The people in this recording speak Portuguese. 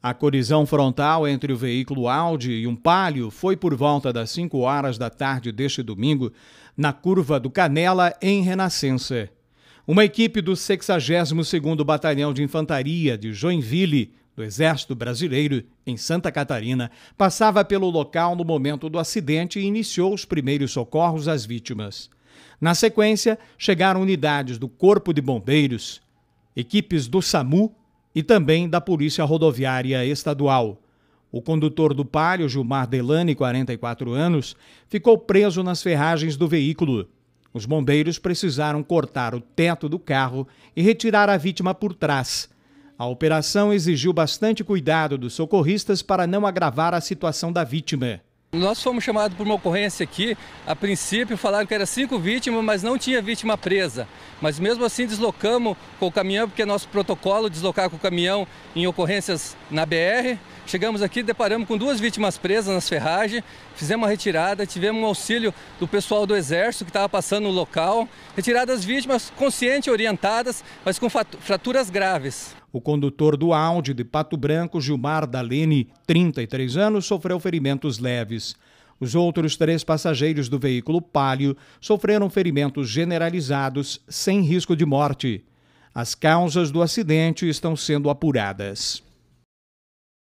A colisão frontal entre o veículo Audi e um Palio foi por volta das 5 horas da tarde deste domingo, na curva do Canela, em Renascença. Uma equipe do 62º Batalhão de Infantaria de Joinville, do Exército Brasileiro, em Santa Catarina, passava pelo local no momento do acidente e iniciou os primeiros socorros às vítimas. Na sequência, chegaram unidades do Corpo de Bombeiros, equipes do SAMU e também da Polícia Rodoviária Estadual. O condutor do Palio, Gilmar Delane, 44 anos, ficou preso nas ferragens do veículo. Os bombeiros precisaram cortar o teto do carro e retirar a vítima por trás. A operação exigiu bastante cuidado dos socorristas para não agravar a situação da vítima. Nós fomos chamados por uma ocorrência aqui. A princípio falaram que era cinco vítimas, mas não tinha vítima presa. Mas mesmo assim deslocamos com o caminhão, porque é nosso protocolo deslocar com o caminhão em ocorrências na BR. Chegamos aqui, deparamos com duas vítimas presas nas ferragens, fizemos a retirada, tivemos um auxílio do pessoal do Exército que estava passando no local. Retiradas as vítimas conscientes, orientadas, mas com fraturas graves. O condutor do Audi de Pato Branco, Gilmar Dalene, 33 anos, sofreu ferimentos leves. Os outros três passageiros do veículo Palio sofreram ferimentos generalizados sem risco de morte. As causas do acidente estão sendo apuradas.